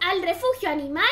al refugio animal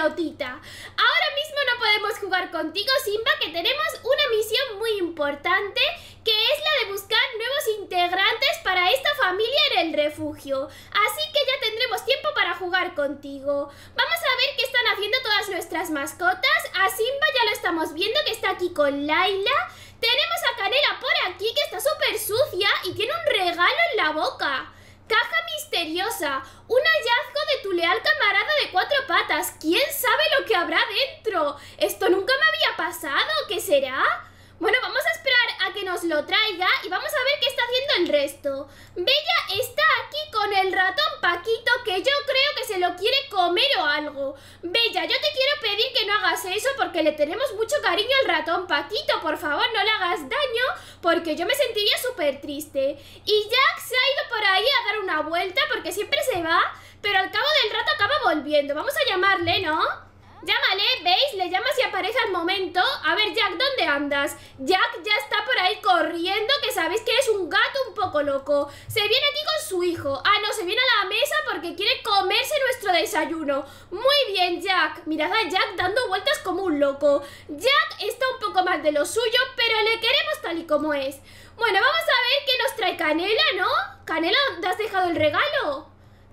Ahora mismo no podemos jugar contigo, Simba, que tenemos una misión muy importante que es la de buscar nuevos integrantes para esta familia en el refugio. Así que ya tendremos tiempo para jugar contigo. Vamos a ver qué están haciendo todas nuestras mascotas. A Simba ya lo estamos viendo que está aquí con Laila. Tenemos a Canela por aquí que está súper sucia y tiene un regalo en la boca. Caja misteriosa, un hallazgo de tu leal camarada de cuatro patas. ¿Quién sabe lo que habrá dentro? Esto nunca me había pasado. ¿Qué será? Bueno, vamos a esperar a que nos lo traiga y vamos a ver qué está haciendo el resto. Bella está con el ratón Paquito que yo creo que se lo quiere comer o algo. Bella, yo te quiero pedir que no hagas eso porque le tenemos mucho cariño al ratón Paquito. Por favor, no le hagas daño porque yo me sentiría súper triste. Y Jack se ha ido por ahí a dar una vuelta porque siempre se va, pero al cabo del rato acaba volviendo. Vamos a llamarle, ¿no? Llámale, ¿veis? Le llamas y aparece al momento A ver, Jack, ¿dónde andas? Jack ya está por ahí corriendo Que sabes que es un gato un poco loco Se viene aquí con su hijo Ah, no, se viene a la mesa porque quiere comerse nuestro desayuno Muy bien, Jack Mirad a Jack dando vueltas como un loco Jack está un poco más de lo suyo Pero le queremos tal y como es Bueno, vamos a ver qué nos trae Canela, ¿no? Canela, ¿te has dejado el regalo?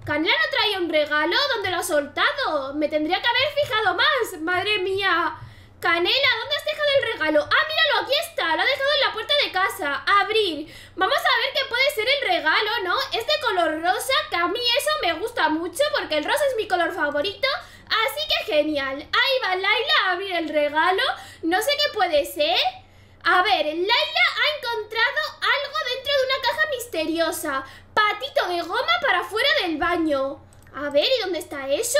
Canela no traía un regalo. ¿Dónde lo ha soltado? Me tendría que haber fijado más. Madre mía. Canela, ¿dónde has dejado el regalo? Ah, míralo, aquí está. Lo ha dejado en la puerta de casa. Abrir. Vamos a ver qué puede ser el regalo, ¿no? Es de color rosa, que a mí eso me gusta mucho porque el rosa es mi color favorito. Así que genial. Ahí va Laila a abrir el regalo. No sé qué puede ser. A ver, Laila ha encontrado algo dentro de una caja misteriosa patito de goma para fuera del baño. A ver, ¿y dónde está eso?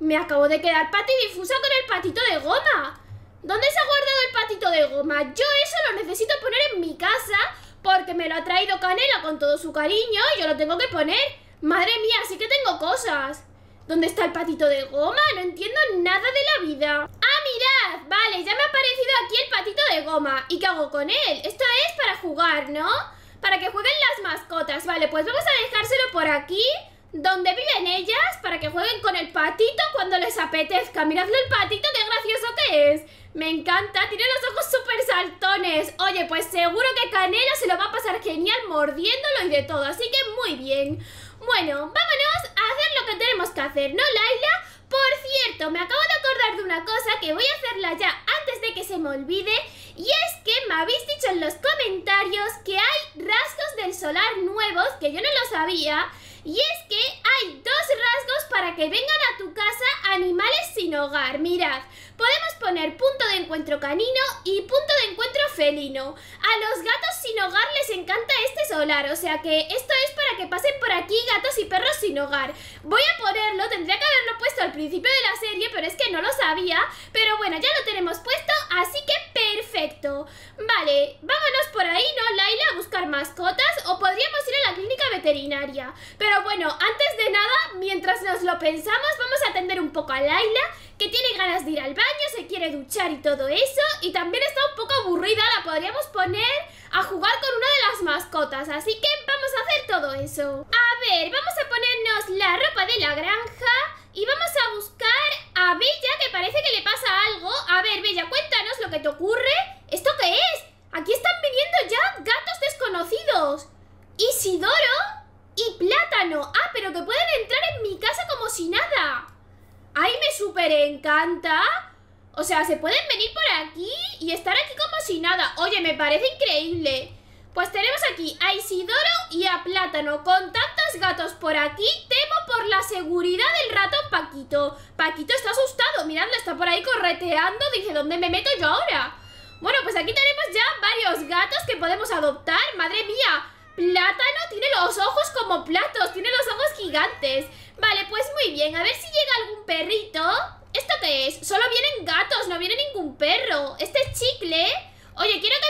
Me acabo de quedar patidifusa con el patito de goma. ¿Dónde se ha guardado el patito de goma? Yo eso lo necesito poner en mi casa porque me lo ha traído Canela con todo su cariño y yo lo tengo que poner. Madre mía, sí que tengo cosas. ¿Dónde está el patito de goma? No entiendo nada de la vida. ¡Ah, mirad! Vale, ya me ha aparecido aquí el patito de goma. ¿Y qué hago con él? Esto es para jugar, ¿no? para que jueguen las mascotas. Vale, pues vamos a dejárselo por aquí, donde viven ellas, para que jueguen con el patito cuando les apetezca. miradlo el patito, qué gracioso que es. Me encanta, tiene los ojos súper saltones. Oye, pues seguro que Canela se lo va a pasar genial mordiéndolo y de todo, así que muy bien. Bueno, vámonos a hacer lo que tenemos que hacer, ¿no, Laila? Por cierto, me acabo de acordar de una cosa que voy a hacerla ya antes de que se me olvide y es me habéis dicho en los comentarios que hay rasgos del solar nuevos, que yo no lo sabía, y es que hay dos rasgos para que vengan a tu casa animales sin hogar. Mirad, podemos poner punto de encuentro canino y punto de encuentro felino. A los gatos sin hogar les encanta este solar, o sea que esto es para que pasen por aquí gatos y perros sin hogar. Voy a ponerlo, tendría que haberlo puesto al principio de la serie, pero es que no lo sabía. Pero bueno, ya lo tenemos puesto, así que Vale, vámonos por ahí, ¿no, Laila? A buscar mascotas o podríamos ir a la clínica veterinaria. Pero bueno, antes de nada, mientras nos lo pensamos, vamos a atender un poco a Laila, que tiene ganas de ir al baño, se quiere duchar y todo eso. Y también está un poco aburrida, la podríamos poner a jugar con una de las mascotas. Así que vamos a hacer todo eso. A ver, vamos a ponernos la ropa de la granja y vamos a buscar a Bella, que parece que le pasa algo. A ver, Bella, cuéntanos lo que te ocurre. ¿Esto qué es? Aquí están viniendo ya gatos desconocidos. Isidoro y Plátano. Ah, pero que pueden entrar en mi casa como si nada. ¡Ay, me súper encanta! O sea, se pueden venir por aquí y estar aquí como si nada. Oye, me parece increíble. Pues tenemos aquí a Isidoro y a Plátano. Con tantos gatos por aquí, temo por la seguridad del rato, Paquito. Paquito está asustado, miradlo está por ahí correteando. Dije, ¿dónde me meto yo ahora? Bueno, pues aquí tenemos ya varios gatos que podemos adoptar. ¡Madre mía! Plátano tiene los ojos como platos, tiene los ojos gigantes. Vale, pues muy bien, a ver si llega algún perrito. ¿Esto qué es? Solo vienen gatos, no viene ningún perro. Este es chicle. Oye, quiero que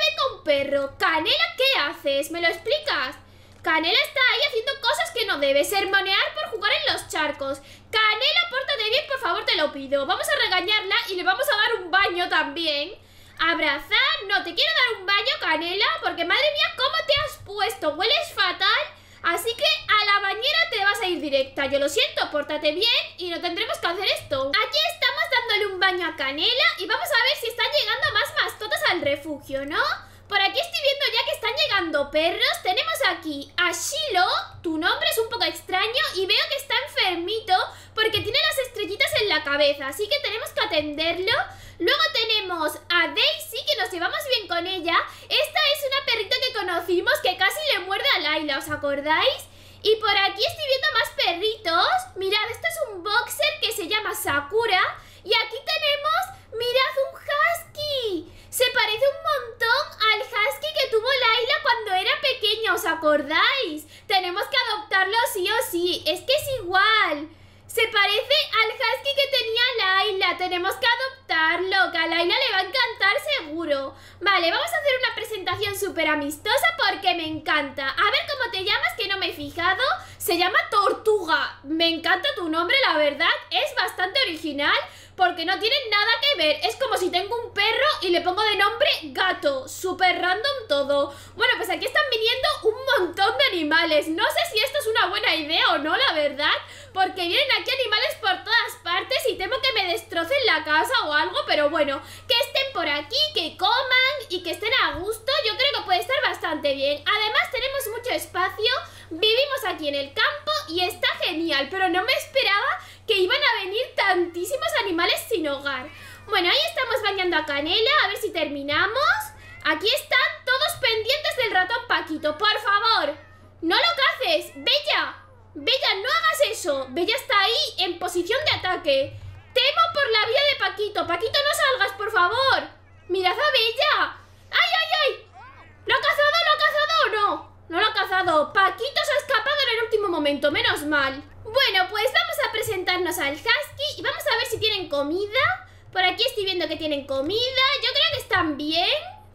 perro. Canela, ¿qué haces? ¿Me lo explicas? Canela está ahí haciendo cosas que no debe, Manear por jugar en los charcos. Canela, pórtate bien, por favor, te lo pido. Vamos a regañarla y le vamos a dar un baño también. Abrazar, no, te quiero dar un baño, Canela, porque madre mía, ¿cómo te has puesto? Hueles fatal, así que a la bañera te vas a ir directa. Yo lo siento, pórtate bien y no tendremos que hacer esto. Aquí estamos dándole un baño a Canela y vamos a ver si están llegando más mascotas al refugio, ¿no? Por aquí estoy viendo ya que están llegando perros. Tenemos aquí a Shiloh, Tu nombre es un poco extraño y veo que está enfermito porque tiene las estrellitas en la cabeza. Así que tenemos que atenderlo. Luego tenemos a Daisy, que nos llevamos bien con ella. Esta es una perrita que conocimos que casi le muerde a Laila, ¿os acordáis? Y por aquí estoy viendo más perritos. Mirad, esto es un boxer que se llama Sakura. Y aquí tenemos, mirad, un se parece un montón al husky que tuvo Laila cuando era pequeña, ¿os acordáis? Tenemos que adoptarlo sí o sí, es que es igual. Se parece al husky que tenía Laila, tenemos que adoptarlo, que a Laila le va a encantar seguro. Vale, vamos a hacer una presentación súper amistosa porque me encanta. A ver cómo te llamas, que no me he fijado. Se llama Tortuga, me encanta tu nombre, la verdad, es bastante original porque no tienen nada que ver. Es como si tengo un perro y le pongo de nombre gato. super random todo. Bueno, pues aquí están viniendo un montón de animales. No sé si esto es una buena idea o no, la verdad. Porque vienen aquí animales por todas partes y temo que me destrocen la casa o algo. Pero bueno, que estén por aquí, que coman y que estén a gusto. Yo creo que puede estar bastante bien. Además tenemos mucho espacio, vivimos aquí en el campo y está genial. Pero no me esperaba que iban a venir tantísimos animales sin hogar. Bueno, ahí estamos bañando a Canela, a ver si terminamos. Aquí están todos pendientes del ratón Paquito, por favor. No lo caces, Bella. Bella, no hagas eso. Bella está ahí en posición de ataque. Temo por la vida de Paquito. Paquito, no salgas, por favor. Mirad a Bella. ¡Ay, ay, ay! ¿Lo ha cazado? ¿Lo ha cazado no? No lo ha cazado. Paquito se ha escapado en el último momento, menos mal. Bueno, pues vamos a presentarnos al husky y vamos a ver si tienen comida. Por aquí estoy viendo que tienen comida. Yo creo que están bien.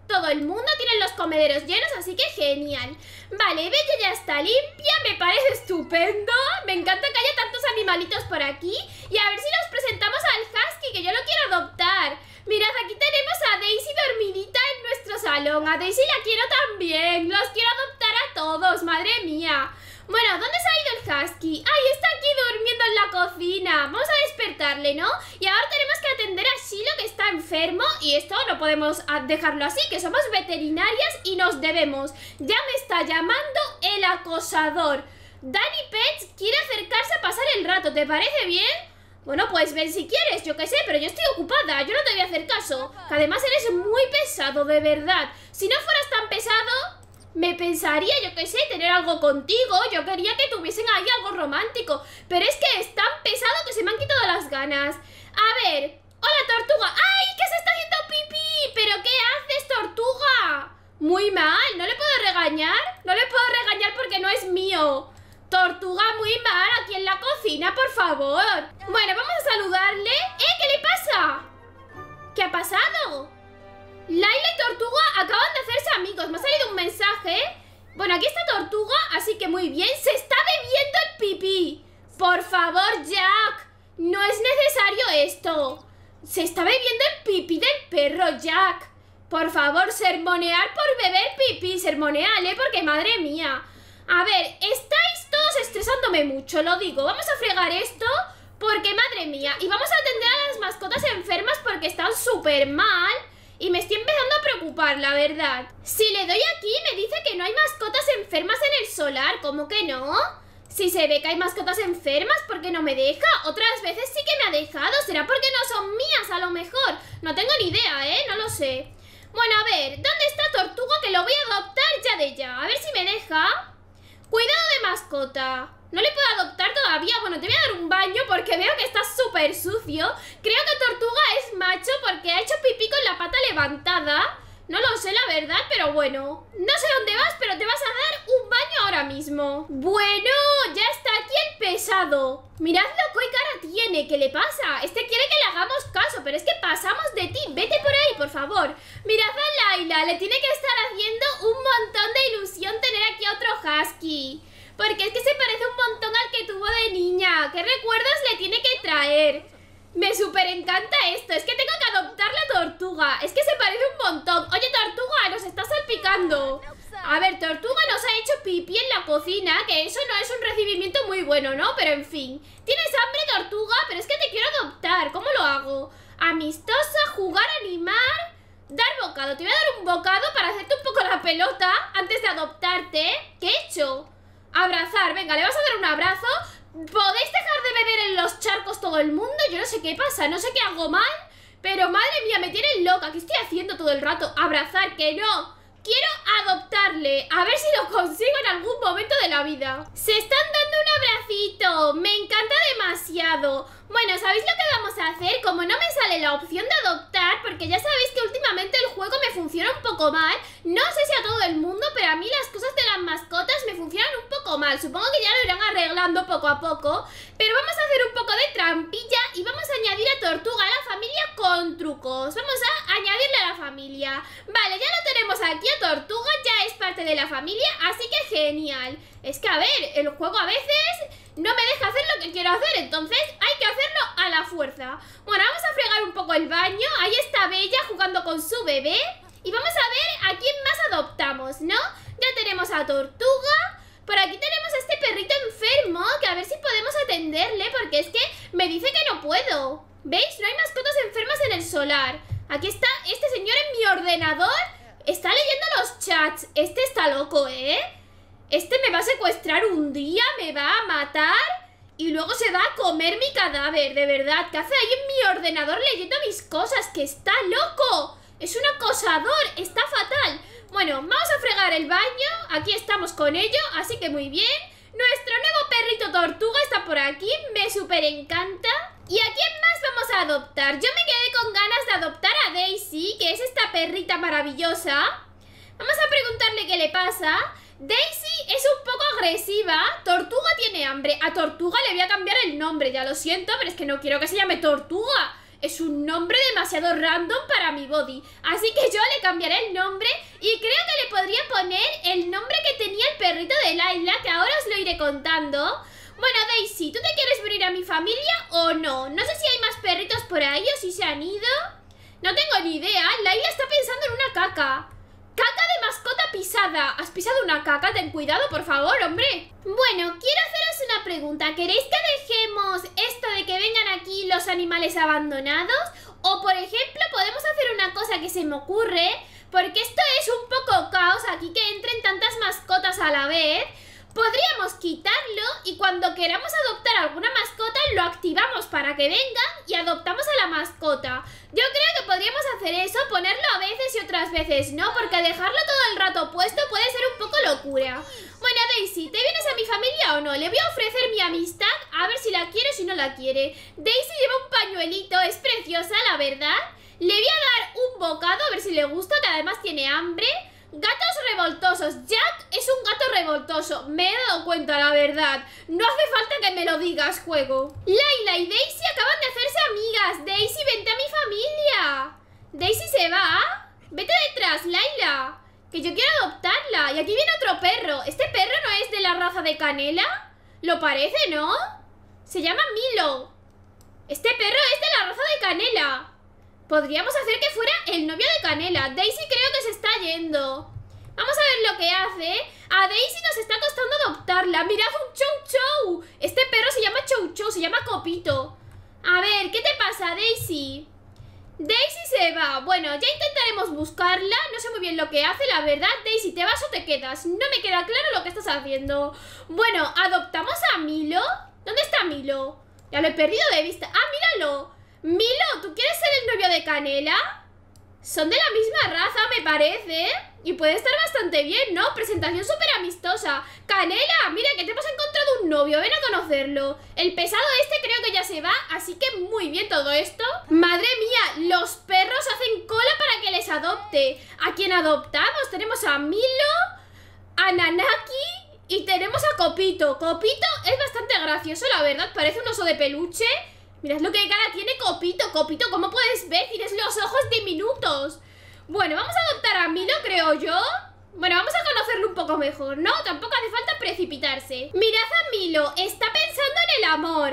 Todo el mundo tiene los comederos llenos, así que genial. Vale, Bella ya está limpia, me parece estupendo. Me encanta que haya tantos animalitos por aquí. Y a ver si los presentamos al husky, que yo lo quiero adoptar. Mirad, aquí tenemos a Daisy dormidita en nuestro salón. A Daisy la quiero también. Los quiero adoptar a todos, madre mía. Bueno, ¿dónde se ha ido el husky? ¡Ay, está aquí durmiendo en la cocina! Vamos a despertarle, ¿no? Y ahora tenemos que atender a Silo, que está enfermo y esto no podemos ah, dejarlo así, que somos veterinarias y nos debemos. Ya me está llamando el acosador. Danny Pets quiere acercarse a pasar el rato, ¿te parece bien? Bueno, pues ven si quieres, yo qué sé, pero yo estoy ocupada, yo no te voy a hacer caso. además eres muy pesado, de verdad. Si no fueras tan pesado, me pensaría, yo qué sé, tener algo contigo. Yo quería que tuviesen ahí algo romántico. Pero es que es tan pesado que se me han quitado las ganas. A ver. ¡Hola, tortuga! ¡Ay, qué se está haciendo pipí! ¿Pero qué haces, tortuga? Muy mal. ¿No le puedo regañar? No le puedo regañar porque no es mío. Tortuga muy mal aquí en la cocina, por favor. Bueno, vamos a saludarle. ¿Eh? ¿Qué le pasa? ¿Qué ha pasado? Laila y Tortuga acaban de hacerse amigos. Me ha salido un mensaje. Bueno, aquí está Tortuga, así que muy bien. Se está bebiendo el pipí. Por favor, Jack. No es necesario esto. Se está bebiendo el pipí del perro, Jack. Por favor, sermonear por beber pipí. eh, porque madre mía. A ver, estáis todos estresándome mucho, lo digo. Vamos a fregar esto porque madre mía. Y vamos a atender a las mascotas enfermas porque están súper mal. Y me estoy empezando a preocupar, la verdad. Si le doy aquí, me dice que no hay mascotas enfermas en el solar. ¿Cómo que no? Si se ve que hay mascotas enfermas, ¿por qué no me deja? Otras veces sí que me ha dejado. ¿Será porque no son mías, a lo mejor? No tengo ni idea, ¿eh? No lo sé. Bueno, a ver, ¿dónde está Tortuga que lo voy a adoptar ya de ya? A ver si me deja. No le puedo adoptar todavía. Bueno, te voy a dar un baño porque veo que está súper sucio. Creo que Tortuga es macho porque ha hecho pipí con la pata levantada. No lo sé, la verdad, pero bueno. No sé dónde vas, pero te vas a dar un baño ahora mismo. Bueno, ya está aquí el pesado. Mirad lo que cara tiene. ¿Qué le pasa? Este quiere que le hagamos caso, pero es que pasamos de ti. Vete por ahí, por favor. Mirad a Laila. Le tiene que estar haciendo un montón de ilusión tener aquí a otro husky. Porque es que se parece un montón al que tuvo de niña. ¿Qué recuerdos le tiene que traer? Me súper encanta esto. Es que tengo que adoptar la tortuga. Es que se parece un montón. Oye, tortuga, nos está salpicando. A ver, tortuga nos ha hecho pipí en la cocina, que eso no es un recibimiento muy bueno, ¿no? Pero en fin. Tienes hambre, tortuga, pero es que te quiero adoptar. ¿Cómo lo hago? Amistosa, jugar, animar, dar bocado. Te voy a dar un bocado para hacerte un poco la pelota antes de adoptarte. ¿Qué he hecho? Abrazar, venga, le vas a dar un abrazo ¿Podéis dejar de beber en los charcos todo el mundo? Yo no sé qué pasa, no sé qué hago mal Pero madre mía, me tienen loca ¿Qué estoy haciendo todo el rato? Abrazar, que no Quiero adoptarle, a ver si lo consigo en algún momento de la vida Se están dando un abracito, me encanta demasiado Bueno, ¿sabéis lo que vamos a hacer? Como no me sale la opción de adoptar porque ya sabéis que últimamente el juego me funciona un poco mal. No sé si a todo el mundo, pero a mí las cosas de las mascotas me funcionan un poco mal. Supongo que ya lo irán arreglando poco a poco. Pero vamos a hacer un poco de trampilla y vamos a añadir a Tortuga a la familia con trucos. Vamos a añadirle a la familia. Vale, ya lo tenemos aquí a Tortuga, ya es parte de la familia, así que genial. Es que, a ver, el juego a veces no me deja hacer lo que quiero hacer, entonces hay que hacerlo a la fuerza. Bueno, vamos a fregar un poco el baño. Ahí está Bella jugando con su bebé. Y vamos a ver a quién más adoptamos, ¿no? Ya tenemos a Tortuga. Por aquí tenemos a este perrito enfermo, que a ver si podemos atenderle, porque es que me dice que no puedo. ¿Veis? No hay mascotas enfermas en el solar. Aquí está este señor en mi ordenador. Está leyendo los chats. Este está loco, ¿eh? Este me va a secuestrar un día, me va a matar y luego se va a comer mi cadáver, de verdad. ¿Qué hace ahí en mi ordenador leyendo mis cosas? ¡Que está loco! ¡Es un acosador! ¡Está fatal! Bueno, vamos a fregar el baño. Aquí estamos con ello, así que muy bien. Nuestro nuevo perrito tortuga está por aquí, me súper encanta. ¿Y a quién más vamos a adoptar? Yo me quedé con ganas de adoptar a Daisy, que es esta perrita maravillosa. Vamos a preguntarle qué le pasa. Daisy es un poco agresiva. Tortuga tiene hambre. A Tortuga le voy a cambiar el nombre, ya lo siento, pero es que no quiero que se llame Tortuga. Es un nombre demasiado random para mi body. Así que yo le cambiaré el nombre y creo que le podría poner el nombre que tenía el perrito de Laila, que ahora os lo iré contando. Bueno, Daisy, ¿tú te quieres venir a mi familia o no? No sé si hay más perritos por ahí o si se han ido. No tengo ni idea. Laila está pensando en una caca. ¡Caca de mascota pisada! ¿Has pisado una caca? Ten cuidado, por favor, hombre. Bueno, quiero haceros una pregunta. ¿Queréis que dejemos esto de que vengan aquí los animales abandonados? O, por ejemplo, podemos hacer una cosa que se me ocurre, porque esto es un poco caos aquí que entren tantas mascotas a la vez. Podríamos quitarlo y cuando queramos adoptar alguna mascota lo activamos para que vengan y adoptamos a la mascota. Yo creo que podríamos hacer eso, ponerlo a veces y otras veces no, porque dejarlo todo el rato puesto puede ser un poco locura. Bueno, Daisy, ¿te vienes a mi familia o no? Le voy a ofrecer mi amistad a ver si la quiere o si no la quiere. Daisy lleva un pañuelito, es preciosa, la verdad. Le voy a dar un bocado a ver si le gusta, que además tiene hambre. Jack es un gato revoltoso. Me he dado cuenta, la verdad. No hace falta que me lo digas, juego. Laila y Daisy acaban de hacerse amigas. Daisy, vente a mi familia. Daisy se va. Vete detrás, Laila. Que yo quiero adoptarla. Y aquí viene otro perro. ¿Este perro no es de la raza de canela? Lo parece, ¿no? Se llama Milo. Este perro es de la raza de canela. Podríamos hacer que fuera el novio de Canela. Daisy creo que se está yendo. Vamos a ver lo que hace A Daisy nos está costando adoptarla ¡Mirad un Chow Chow! Este perro se llama Chow Chow, se llama Copito A ver, ¿qué te pasa Daisy? Daisy se va Bueno, ya intentaremos buscarla No sé muy bien lo que hace, la verdad Daisy, ¿te vas o te quedas? No me queda claro lo que estás haciendo Bueno, ¿adoptamos a Milo? ¿Dónde está Milo? Ya lo he perdido de vista ¡Ah, míralo! Milo, ¿tú quieres ser el novio de Canela? Son de la misma raza, me parece, Y puede estar bastante bien, ¿no? Presentación súper amistosa ¡Canela! Mira, que te hemos encontrado un novio, ven a conocerlo El pesado este creo que ya se va, así que muy bien todo esto ¡Madre mía! Los perros hacen cola para que les adopte ¿A quién adoptamos? Tenemos a Milo, a Nanaki y tenemos a Copito Copito es bastante gracioso, la verdad, parece un oso de peluche Mirad lo que cara tiene Copito, Copito, ¿cómo puedes ver? Tienes los ojos diminutos. Bueno, vamos a adoptar a Milo, creo yo. Bueno, vamos a conocerlo un poco mejor, ¿no? Tampoco hace falta precipitarse. Mirad a Milo, está pensando en el amor.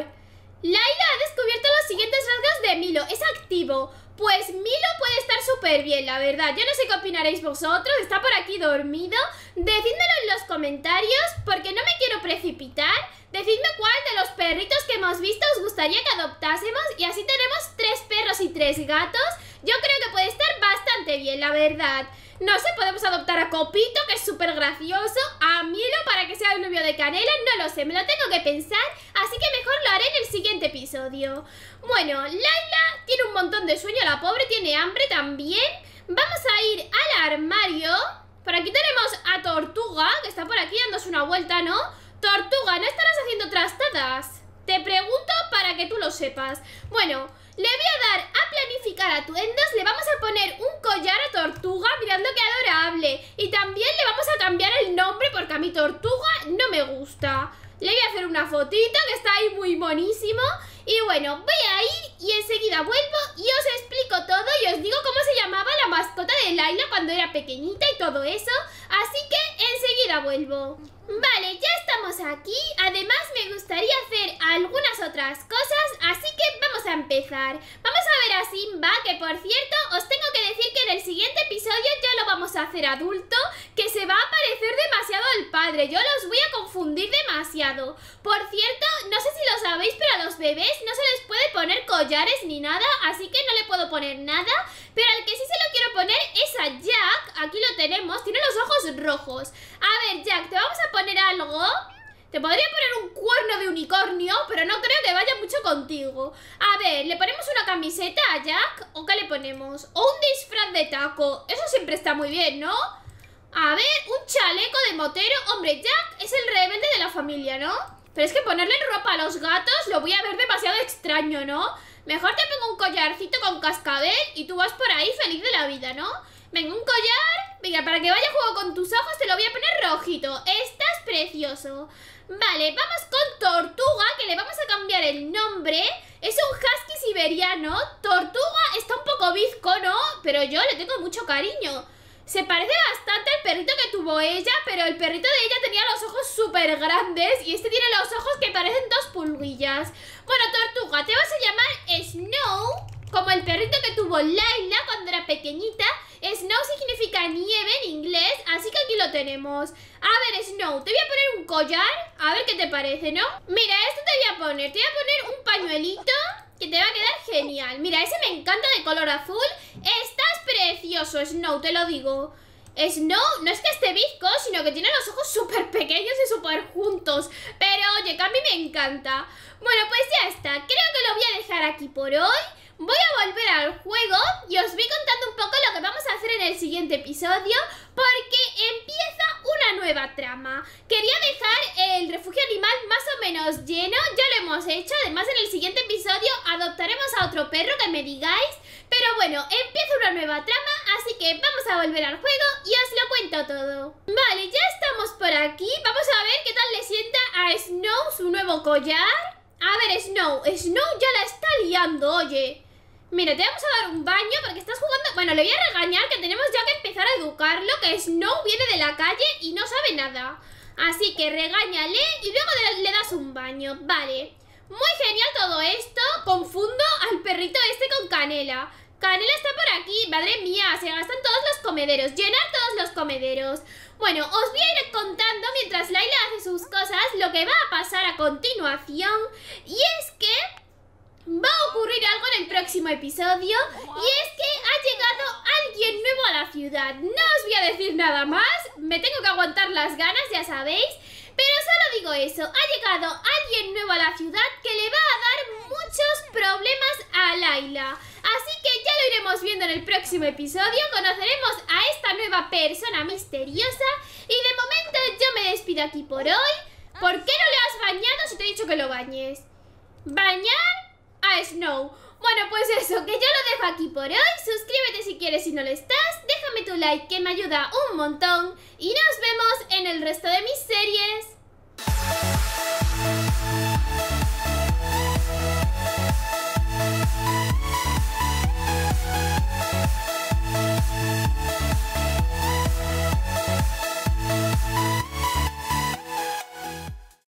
Laila ha descubierto los siguientes rasgos de Milo. Es activo, pues Milo puede estar súper bien, la verdad. Yo no sé qué opinaréis vosotros. Está por aquí dormido. Decídmelo en los comentarios porque no me quiero precipitar. Decidme cuál de los perritos que hemos visto os gustaría que adoptásemos y así tenemos tres perros y tres gatos yo creo que puede estar bastante bien, la verdad No sé, podemos adoptar a Copito, que es súper gracioso A Milo para que sea el novio de Canela No lo sé, me lo tengo que pensar Así que mejor lo haré en el siguiente episodio Bueno, Laila tiene un montón de sueño La pobre tiene hambre también Vamos a ir al armario Por aquí tenemos a Tortuga Que está por aquí dándose una vuelta, ¿no? Tortuga, ¿no estarás haciendo trastadas? Te pregunto para que tú lo sepas Bueno... Le voy a dar a planificar atuendos, le vamos a poner un collar a tortuga, mirando que adorable. Y también le vamos a cambiar el nombre porque a mi tortuga no me gusta. Le voy a hacer una fotito que está ahí muy bonísimo. Y bueno, voy a ir y enseguida vuelvo y os explico todo y os digo cómo se llamaba la mascota de Laila cuando era pequeñita y todo eso. Así que enseguida vuelvo. Vale, ya estamos aquí. Además me gustaría hacer algunas otras cosas, así que vamos a empezar. Vamos a ver a Simba, que por cierto, os tengo que decir que en el siguiente episodio ya lo vamos a hacer adulto, que se va a parecer demasiado al padre. Yo los voy a confundir demasiado. Por cierto, no sé si lo sabéis, pero a los bebés no se les puede poner collares ni nada, así que no le puedo poner nada. Pero al que sí se lo quiero poner es a Jack. Aquí lo tenemos, tiene los ojos rojos. A ver, Jack, te vamos algo. Te podría poner un cuerno de unicornio, pero no creo que vaya mucho contigo. A ver, ¿le ponemos una camiseta a Jack? ¿O qué le ponemos? O un disfraz de taco. Eso siempre está muy bien, ¿no? A ver, un chaleco de motero. Hombre, Jack es el rebelde de la familia, ¿no? Pero es que ponerle ropa a los gatos lo voy a ver demasiado extraño, ¿no? Mejor te pongo un collarcito con cascabel y tú vas por ahí feliz de la vida, ¿no? Venga, un collar. Venga, para que vaya a juego con tus ojos te lo voy a poner rojito. Estás precioso. Vale, vamos con Tortuga, que le vamos a cambiar el nombre. Es un husky siberiano. Tortuga está un poco bizco, ¿no? Pero yo le tengo mucho cariño. Se parece bastante al perrito que tuvo ella, pero el perrito de ella tenía los ojos súper grandes y este tiene los ojos que parecen dos pulguillas. Bueno, Tortuga, te vas a llamar Snow como el perrito que tuvo Laila cuando era pequeñita, Snow significa nieve en inglés, así que aquí lo tenemos. A ver, Snow, te voy a poner un collar, a ver qué te parece, ¿no? Mira, esto te voy a poner, te voy a poner un pañuelito que te va a quedar genial. Mira, ese me encanta de color azul. Estás precioso, Snow, te lo digo. Snow no es que esté bizco, sino que tiene los ojos súper pequeños y súper juntos. Pero oye, que a mí me encanta. Bueno, pues ya está. Creo que lo voy a dejar aquí por hoy voy a volver al juego y os voy contando un poco lo que vamos a hacer en el siguiente episodio porque empieza una nueva trama. Quería dejar el refugio animal más o menos lleno, ya lo hemos hecho, además en el siguiente episodio adoptaremos a otro perro que me digáis, pero bueno, empieza una nueva trama, así que vamos a volver al juego y os lo cuento todo. Vale, ya estamos por aquí, vamos a ver qué tal le sienta a Snow su nuevo collar. A ver, Snow, Snow ya la está liando, oye. Mira, te vamos a dar un baño porque estás jugando... Bueno, le voy a regañar que tenemos ya que empezar a educarlo, que Snow viene de la calle y no sabe nada. Así que regáñale y luego le das un baño. Vale. Muy genial todo esto. Confundo al perrito este con Canela. Canela está por aquí. Madre mía, se gastan todos los comederos. Llenar todos los comederos. Bueno, os voy a ir contando mientras Laila hace sus cosas lo que va a pasar a continuación. Y es que va a ocurrir algo en el próximo episodio y es que ha llegado alguien nuevo a la ciudad. No os voy a decir nada más, me tengo que aguantar las ganas, ya sabéis. Pero solo digo eso, ha llegado alguien nuevo a la ciudad que le va a dar muchos problemas a Laila. Así que ya lo iremos viendo en el próximo episodio, conoceremos a esta nueva persona misteriosa y de momento yo me despido aquí por hoy. ¿Por qué no le has bañado si te he dicho que lo bañes? ¡Bañar! Snow. Bueno, pues eso, que yo lo dejo aquí por hoy. Suscríbete si quieres si no lo estás. Déjame tu like que me ayuda un montón. Y nos vemos en el resto de mis series.